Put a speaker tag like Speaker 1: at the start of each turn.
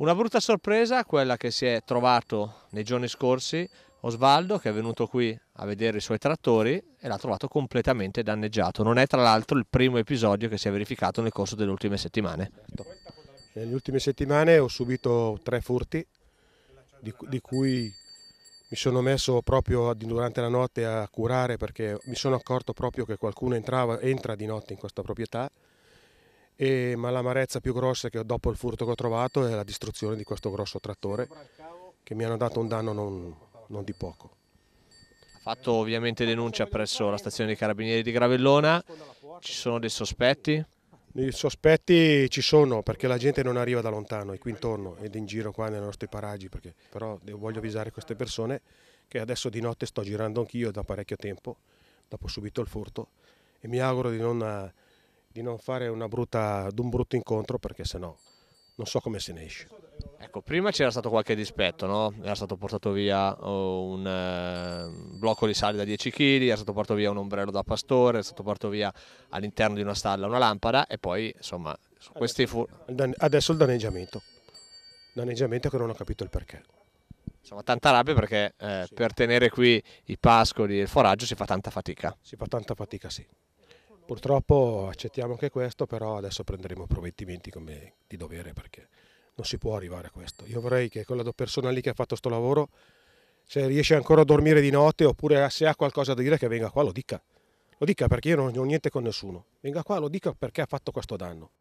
Speaker 1: Una brutta sorpresa quella che si è trovato nei giorni scorsi Osvaldo che è venuto qui a vedere i suoi trattori e l'ha trovato completamente danneggiato. Non è tra l'altro il primo episodio che si è verificato nel corso delle ultime settimane.
Speaker 2: Nelle ultime settimane ho subito tre furti di, di cui mi sono messo proprio durante la notte a curare perché mi sono accorto proprio che qualcuno entrava, entra di notte in questa proprietà e, ma l'amarezza più grossa che ho dopo il furto che ho trovato è la distruzione di questo grosso trattore che mi hanno dato un danno non, non di poco.
Speaker 1: Ha fatto ovviamente denuncia presso la stazione dei carabinieri di Gravellona, ci sono dei sospetti? I sospetti ci sono perché la gente non arriva
Speaker 2: da lontano, è qui intorno ed in giro qua nei nostri paraggi, perché, però voglio avvisare queste persone che adesso di notte sto girando anch'io da parecchio tempo, dopo subito il furto, e mi auguro di non di non fare una brutta, un brutto incontro perché sennò non so come se ne esce.
Speaker 1: Ecco, prima c'era stato qualche dispetto, no? era stato portato via oh, un eh, blocco di sale da 10 kg, era stato portato via un ombrello da pastore, era stato portato via all'interno di una stalla una lampada e poi insomma questi fu...
Speaker 2: Adesso il danneggiamento, danneggiamento che non ho capito il perché.
Speaker 1: Insomma tanta rabbia perché eh, sì. per tenere qui i pascoli e il foraggio si fa tanta fatica. Si fa tanta fatica, sì.
Speaker 2: Purtroppo accettiamo anche questo, però adesso prenderemo provvedimenti come di dovere perché non si può arrivare a questo. Io vorrei che quella persona lì che ha fatto questo lavoro, se riesce ancora a dormire di notte oppure se ha qualcosa da dire che venga qua lo dica. Lo dica perché io non ho niente con nessuno. Venga qua, lo dica perché ha fatto questo danno.